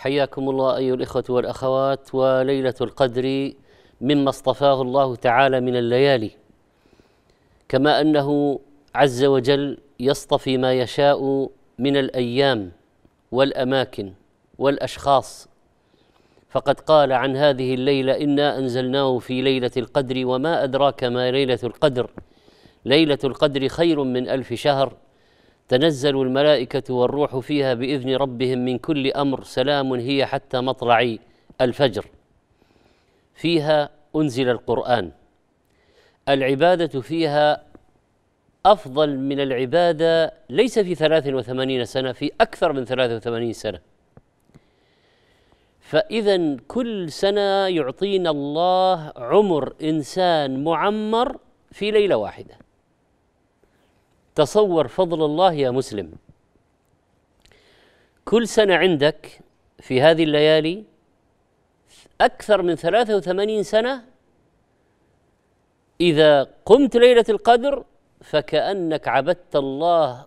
حياكم الله أيها الإخوة والأخوات وليلة القدر مما اصطفاه الله تعالى من الليالي كما أنه عز وجل يصطفي ما يشاء من الأيام والأماكن والأشخاص فقد قال عن هذه الليلة إنا أنزلناه في ليلة القدر وما أدراك ما ليلة القدر ليلة القدر خير من ألف شهر تنزل الملائكة والروح فيها بإذن ربهم من كل أمر سلام هي حتى مطلع الفجر فيها أنزل القرآن العبادة فيها أفضل من العبادة ليس في 83 سنة في أكثر من 83 سنة فإذا كل سنة يعطينا الله عمر إنسان معمر في ليلة واحدة تصور فضل الله يا مسلم كل سنة عندك في هذه الليالي أكثر من 83 سنة إذا قمت ليلة القدر فكأنك عبدت الله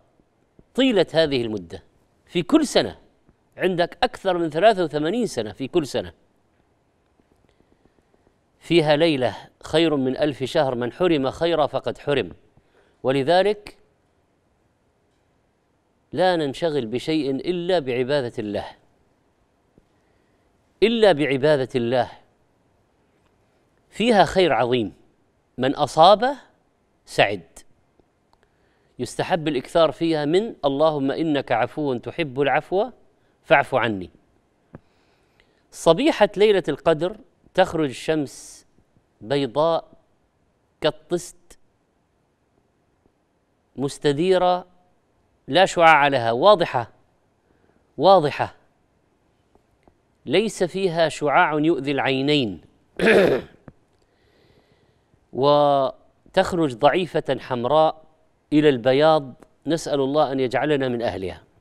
طيلة هذه المدة في كل سنة عندك أكثر من 83 سنة في كل سنة فيها ليلة خير من ألف شهر من حرم خيرا فقد حرم ولذلك لا ننشغل بشيء الا بعباده الله الا بعباده الله فيها خير عظيم من اصابه سعد يستحب الاكثار فيها من اللهم انك عفو تحب العفو فاعف عني صبيحه ليله القدر تخرج الشمس بيضاء كالطست مستديره لا شعاع لها واضحه واضحه ليس فيها شعاع يؤذي العينين وتخرج ضعيفه حمراء الى البياض نسال الله ان يجعلنا من اهلها